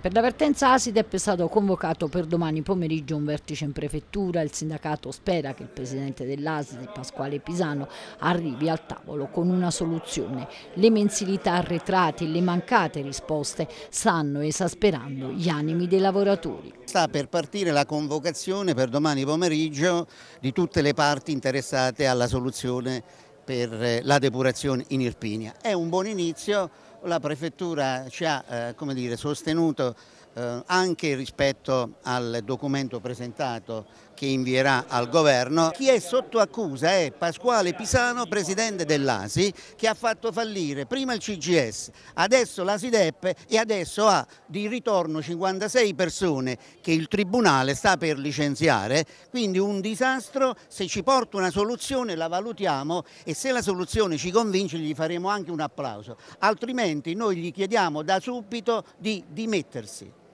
Per l'avvertenza ASIDEP è stato convocato per domani pomeriggio un vertice in prefettura. Il sindacato spera che il presidente dell'ASIDEP, Pasquale Pisano, arrivi al tavolo con una soluzione. Le mensilità arretrate e le mancate risposte stanno esasperando gli animi dei lavoratori. Sta per partire la convocazione per domani pomeriggio di tutte le parti interessate alla soluzione per la depurazione in Irpinia. È un buon inizio la prefettura ci ha eh, dire, sostenuto eh, anche rispetto al documento presentato che invierà al governo. Chi è sotto accusa è Pasquale Pisano, presidente dell'ASI, che ha fatto fallire prima il CGS, adesso l'ASIDEP e adesso ha di ritorno 56 persone che il Tribunale sta per licenziare. Quindi un disastro, se ci porta una soluzione la valutiamo e se la soluzione ci convince gli faremo anche un applauso. Altrimenti Parlamenti noi gli chiediamo da subito di dimettersi.